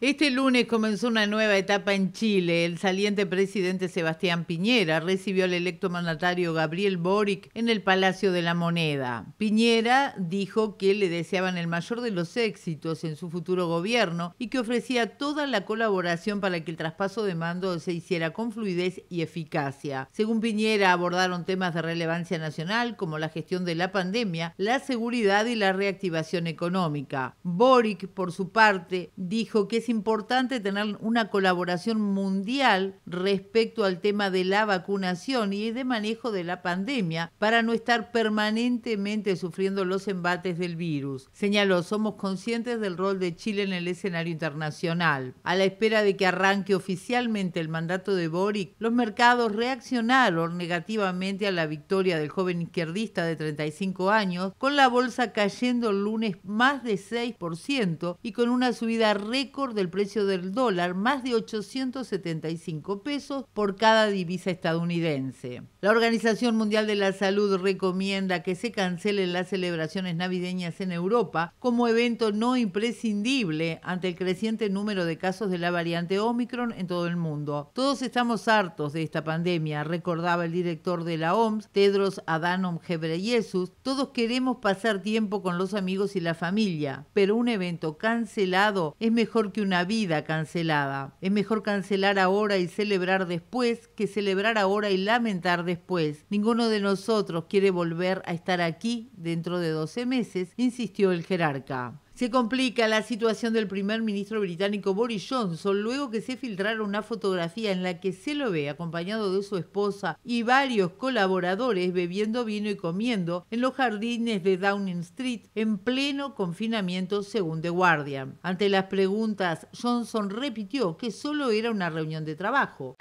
Este lunes comenzó una nueva etapa en Chile. El saliente presidente Sebastián Piñera recibió al electo mandatario Gabriel Boric en el Palacio de la Moneda. Piñera dijo que le deseaban el mayor de los éxitos en su futuro gobierno y que ofrecía toda la colaboración para que el traspaso de mando se hiciera con fluidez y eficacia. Según Piñera, abordaron temas de relevancia nacional como la gestión de la pandemia, la seguridad y la reactivación económica. Boric, por su parte, dijo que es importante tener una colaboración mundial respecto al tema de la vacunación y de manejo de la pandemia para no estar permanentemente sufriendo los embates del virus. Señaló, somos conscientes del rol de Chile en el escenario internacional. A la espera de que arranque oficialmente el mandato de Boric, los mercados reaccionaron negativamente a la victoria del joven izquierdista de 35 años, con la bolsa cayendo el lunes más de 6% y con una subida récord del precio del dólar, más de 875 pesos por cada divisa estadounidense. La Organización Mundial de la Salud recomienda que se cancelen las celebraciones navideñas en Europa como evento no imprescindible ante el creciente número de casos de la variante Omicron en todo el mundo. Todos estamos hartos de esta pandemia, recordaba el director de la OMS, Tedros Adhanom Ghebreyesus. Todos queremos pasar tiempo con los amigos y la familia, pero un evento cancelado es mejor que una vida cancelada. Es mejor cancelar ahora y celebrar después que celebrar ahora y lamentar después. Ninguno de nosotros quiere volver a estar aquí dentro de 12 meses, insistió el jerarca. Se complica la situación del primer ministro británico Boris Johnson luego que se filtrara una fotografía en la que se lo ve acompañado de su esposa y varios colaboradores bebiendo vino y comiendo en los jardines de Downing Street en pleno confinamiento según The Guardian. Ante las preguntas, Johnson repitió que solo era una reunión de trabajo.